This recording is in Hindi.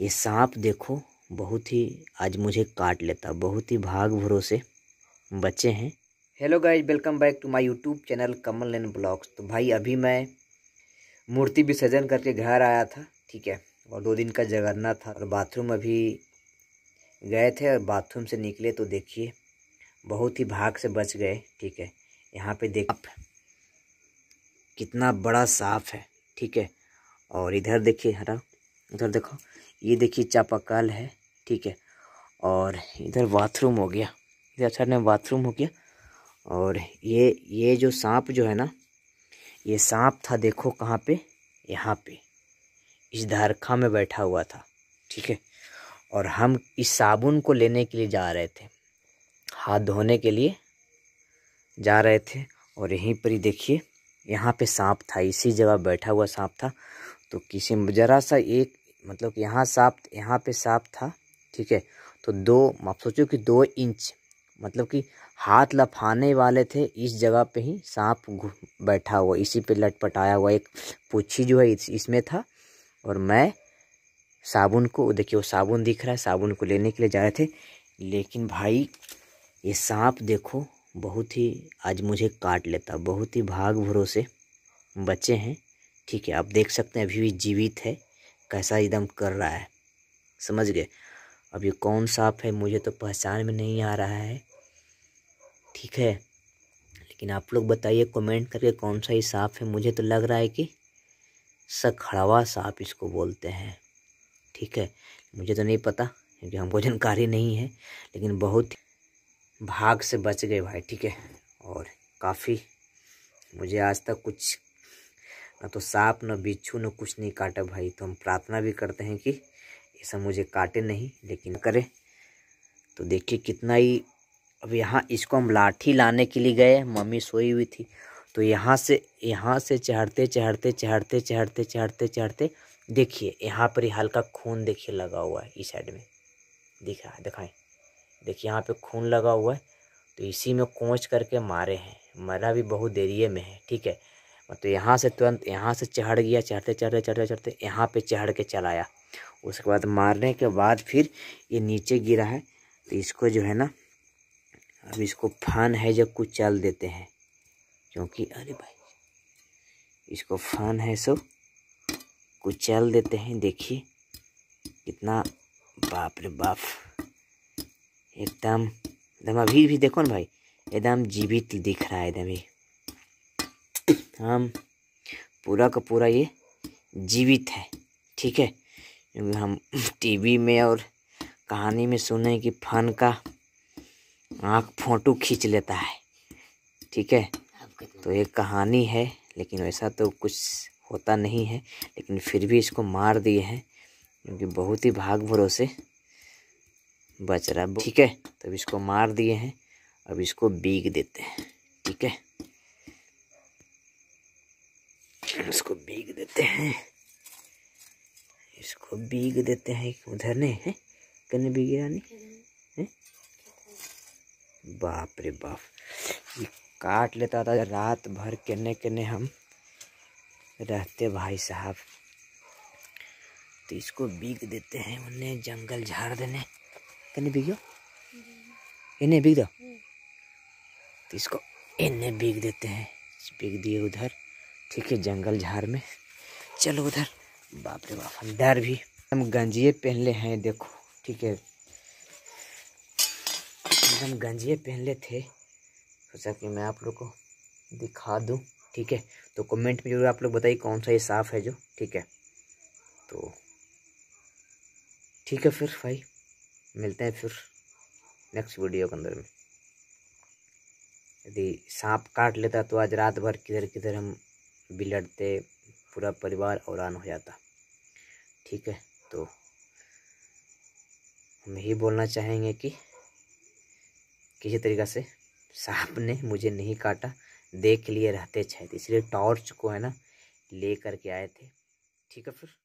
ये सांप देखो बहुत ही आज मुझे काट लेता बहुत ही भाग भरोसे बच्चे हैं hello guys welcome back to my YouTube channel Kamal lane blogs तो भाई अभी मैं मूर्ति विसर्जन करके घर आया था ठीक है और दो दिन का जगरना था और बाथरूम अभी गए थे और बाथरूम से निकले तो देखिए बहुत ही भाग से बच गए ठीक है यहाँ पे देख कितना बड़ा साफ है ठीक है और इधर देखिए हरा उधर देखो ये देखिए चापाकल है ठीक है और इधर बाथरूम हो गया इधर अच्छा में बाथरूम हो गया और ये ये जो सांप जो है ना ये सांप था देखो कहाँ पे यहाँ पे इस धारखा में बैठा हुआ था ठीक है और हम इस साबुन को लेने के लिए जा रहे थे हाथ धोने के लिए जा रहे थे और यहीं पर ही देखिए यहाँ पे सांप था इसी जगह बैठा हुआ सांप था तो किसी ज़रा सा एक मतलब कि यहाँ साफ यहाँ पे साफ था ठीक है तो दो आप सोचो कि दो इंच मतलब कि हाथ लफाने वाले थे इस जगह पे ही सांप बैठा हुआ इसी पे लटपटाया हुआ एक पूछी जो है इस, इसमें था और मैं साबुन को देखिए वो साबुन दिख रहा है साबुन को लेने के लिए जा रहे थे लेकिन भाई ये सांप देखो बहुत ही आज मुझे काट लेता बहुत ही भाग भरोसे बचे हैं ठीक है आप देख सकते हैं अभी भी जीवित है कैसा एकदम कर रहा है समझ गए अब ये कौन सांप है मुझे तो पहचान में नहीं आ रहा है ठीक है लेकिन आप लोग बताइए कमेंट करके कौन सा ये सांप है मुझे तो लग रहा है कि सखड़वा सांप इसको बोलते हैं ठीक है मुझे तो नहीं पता क्योंकि हमको जानकारी नहीं है लेकिन बहुत भाग से बच गए भाई ठीक है और काफ़ी मुझे आज तक कुछ ना तो सांप न बिच्छू न कुछ नहीं काटा भाई तो हम प्रार्थना भी करते हैं कि ये सब मुझे काटे नहीं लेकिन करे तो देखिए कितना ही अब यहाँ इसको हम लाठी लाने के लिए गए मम्मी सोई हुई थी तो यहाँ से यहाँ से चढ़ते चढ़ते चढ़ते चढ़ते चढ़ते चढ़ते देखिए यहाँ पर ही हल्का खून देखिए लगा हुआ है इस साइड में दिखा दिखाएं देखिए यहाँ पे खून लगा हुआ है तो इसी में कोच करके मारे हैं मरा भी बहुत देरी में है ठीक है तो यहाँ से तुरंत यहाँ से चढ़ गया चढ़ते चढ़ते चढ़ते चढ़ते यहाँ पे चढ़ के चलाया उसके बाद मारने के बाद फिर ये नीचे गिरा है तो इसको जो है ना अब इसको फन है जो कुचल देते हैं क्योंकि अरे भाई इसको फन है सो कुचल देते हैं देखिए कितना बाप रे बाप एकदम एकदम अभी भी देखो ना भाई एकदम जीवित दिख रहा है एकदम ही हम पूरा का पूरा ये जीवित है ठीक है क्योंकि हम टीवी में और कहानी में सुने कि फन का आँख फोटो खींच लेता है ठीक है तो ये कहानी है लेकिन वैसा तो कुछ होता नहीं है लेकिन फिर भी इसको मार दिए हैं क्योंकि बहुत ही भाग भरोसे बच रहा है ठीक है तब इसको मार दिए हैं अब इसको बीग देते हैं ठीक है इसको बीग देते हैं इसको बीग देते हैं उधर ने है कन्ने बीगी रानी है बाप रे बाप ये काट लेता था रात भर कने कने हम रहते भाई साहब तो इसको बीग देते हैं उन्हें जंगल झाड़ देने कने बीगो इन्हें बीग दो तो इसको इन्हें बीग देते हैं बीग दिए उधर ठीक है जंगल झाड़ में चलो उधर बाप रे बाप हम डर भी हम गंजिए पहन ले हैं देखो ठीक है हम गंजिए पहन ले थे सोचा कि मैं आप लोग को दिखा दूँ ठीक है तो कमेंट में जरूर आप लोग बताइए कौन सा ये साफ़ है जो ठीक है तो ठीक है फिर भाई मिलते हैं फिर नेक्स्ट वीडियो के अंदर में यदि सांप काट लेता तो आज रात भर किधर किधर हम भी लड़ते पूरा परिवार और हो जाता ठीक है तो हम यही बोलना चाहेंगे कि किसी तरीक़ा से सांप ने मुझे नहीं काटा देख लिए रहते छे इसलिए टॉर्च को है ना ले करके आए थे ठीक है फिर